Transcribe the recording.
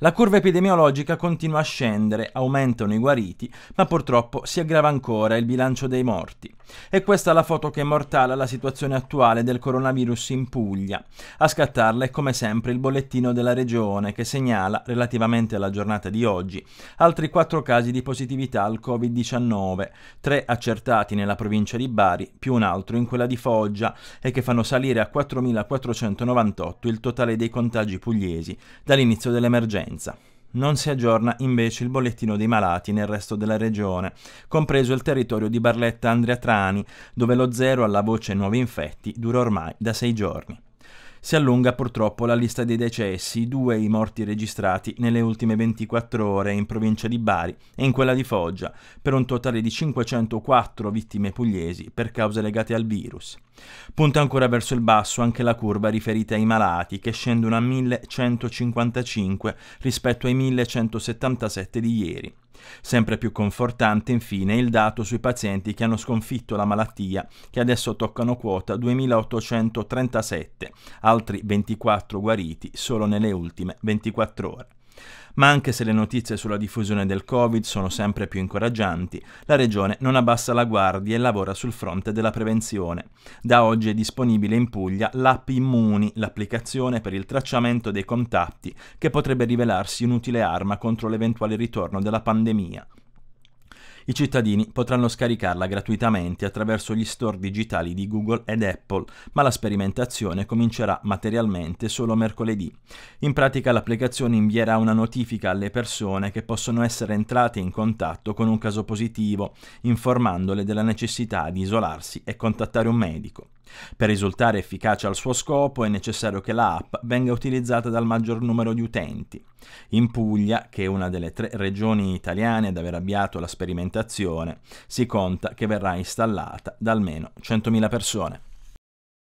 La curva epidemiologica continua a scendere, aumentano i guariti, ma purtroppo si aggrava ancora il bilancio dei morti. E questa è la foto che immortala la situazione attuale del coronavirus in Puglia. A scattarla è come sempre il bollettino della regione che segnala, relativamente alla giornata di oggi, altri quattro casi di positività al Covid-19, tre accertati nella provincia di Bari, più un altro in quella di Foggia, e che fanno salire a 4.498 il totale dei contagi pugliesi dall'inizio dell'emergenza partenza. Non si aggiorna invece il bollettino dei malati nel resto della regione, compreso il territorio di Barletta Andrea Trani, dove lo zero alla voce nuovi infetti dura ormai da sei giorni. Si allunga purtroppo la lista dei decessi, due i morti registrati nelle ultime 24 ore in provincia di Bari e in quella di Foggia, per un totale di 504 vittime pugliesi per cause legate al virus. Punta ancora verso il basso anche la curva riferita ai malati, che scendono a 1155 rispetto ai 1177 di ieri. Sempre più confortante infine il dato sui pazienti che hanno sconfitto la malattia, che adesso toccano quota 2837, altri 24 guariti solo nelle ultime 24 ore. Ma anche se le notizie sulla diffusione del Covid sono sempre più incoraggianti, la Regione non abbassa la guardia e lavora sul fronte della prevenzione. Da oggi è disponibile in Puglia l'app Immuni, l'applicazione per il tracciamento dei contatti, che potrebbe rivelarsi un'utile arma contro l'eventuale ritorno della pandemia. I cittadini potranno scaricarla gratuitamente attraverso gli store digitali di Google ed Apple, ma la sperimentazione comincerà materialmente solo mercoledì. In pratica l'applicazione invierà una notifica alle persone che possono essere entrate in contatto con un caso positivo, informandole della necessità di isolarsi e contattare un medico. Per risultare efficace al suo scopo è necessario che l'app venga utilizzata dal maggior numero di utenti. In Puglia, che è una delle tre regioni italiane ad aver avviato la sperimentazione, si conta che verrà installata da almeno 100.000 persone.